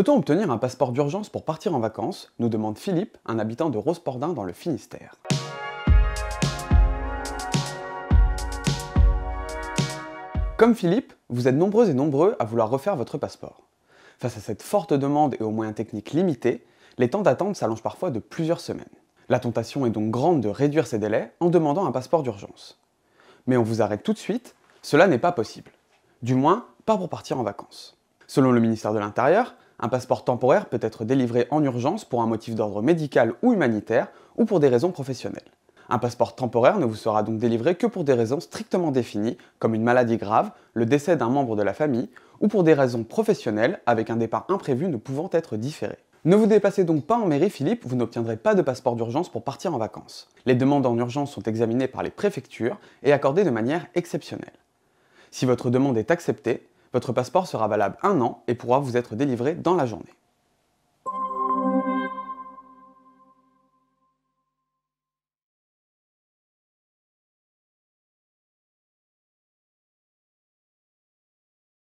Peut-on obtenir un passeport d'urgence pour partir en vacances nous demande Philippe, un habitant de Rosepordin dans le Finistère. Comme Philippe, vous êtes nombreux et nombreux à vouloir refaire votre passeport. Face à cette forte demande et aux moyens techniques limités, les temps d'attente s'allongent parfois de plusieurs semaines. La tentation est donc grande de réduire ces délais en demandant un passeport d'urgence. Mais on vous arrête tout de suite, cela n'est pas possible. Du moins, pas pour partir en vacances. Selon le ministère de l'Intérieur, un passeport temporaire peut être délivré en urgence pour un motif d'ordre médical ou humanitaire ou pour des raisons professionnelles. Un passeport temporaire ne vous sera donc délivré que pour des raisons strictement définies, comme une maladie grave, le décès d'un membre de la famille, ou pour des raisons professionnelles, avec un départ imprévu ne pouvant être différé. Ne vous dépassez donc pas en mairie, Philippe, vous n'obtiendrez pas de passeport d'urgence pour partir en vacances. Les demandes en urgence sont examinées par les préfectures et accordées de manière exceptionnelle. Si votre demande est acceptée, votre passeport sera valable un an et pourra vous être délivré dans la journée.